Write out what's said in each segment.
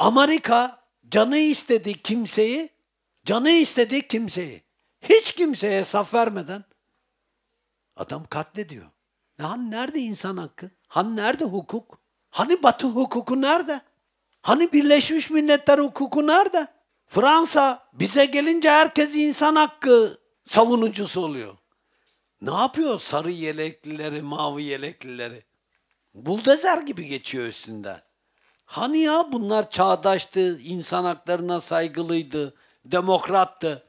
Amerika canı istediği kimseyi, canı istediği kimseyi hiç kimseye hesap vermeden adam katlediyor. Ne hani nerede insan hakkı? Hani nerede hukuk? Hani Batı hukuku nerede? Hani Birleşmiş Milletler hukuku nerede? Fransa bize gelince herkes insan hakkı savunucusu oluyor. Ne yapıyor sarı yeleklileri, mavi yeleklileri? Buldozer gibi geçiyor üstünden. Hani ya bunlar çağdaştı, insan haklarına saygılıydı, demokrattı.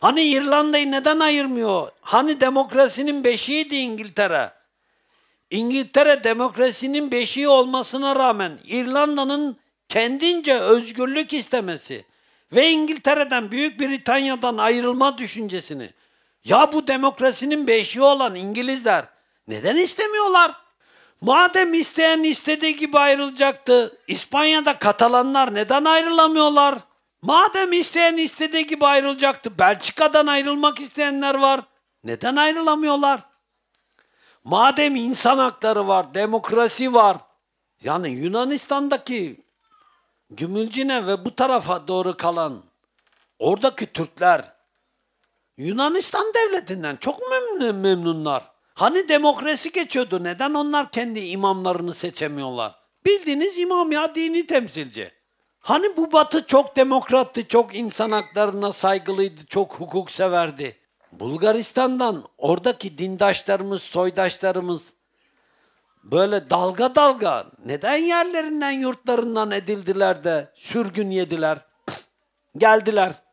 Hani İrlanda'yı neden ayırmıyor? Hani demokrasinin beşiğiydi İngiltere? İngiltere demokrasinin beşiği olmasına rağmen İrlanda'nın kendince özgürlük istemesi ve İngiltere'den, Büyük Britanya'dan ayrılma düşüncesini ya bu demokrasinin beşiği olan İngilizler neden istemiyorlar? Madem isteyen istediği gibi ayrılacaktı, İspanya'da Katalanlar neden ayrılamıyorlar? Madem isteyen istediği gibi ayrılacaktı, Belçika'dan ayrılmak isteyenler var. Neden ayrılamıyorlar? Madem insan hakları var, demokrasi var. Yani Yunanistan'daki Gümülcine ve bu tarafa doğru kalan oradaki Türkler Yunanistan devletinden çok memnun, memnunlar. Hani demokrasi geçiyordu. Neden onlar kendi imamlarını seçemiyorlar? Bildiğiniz imam ya dini temsilci. Hani bu batı çok demokrattı, çok insan haklarına saygılıydı, çok hukuk severdi. Bulgaristan'dan oradaki dindaşlarımız, soydaşlarımız böyle dalga dalga neden yerlerinden, yurtlarından edildiler de sürgün yediler, geldiler.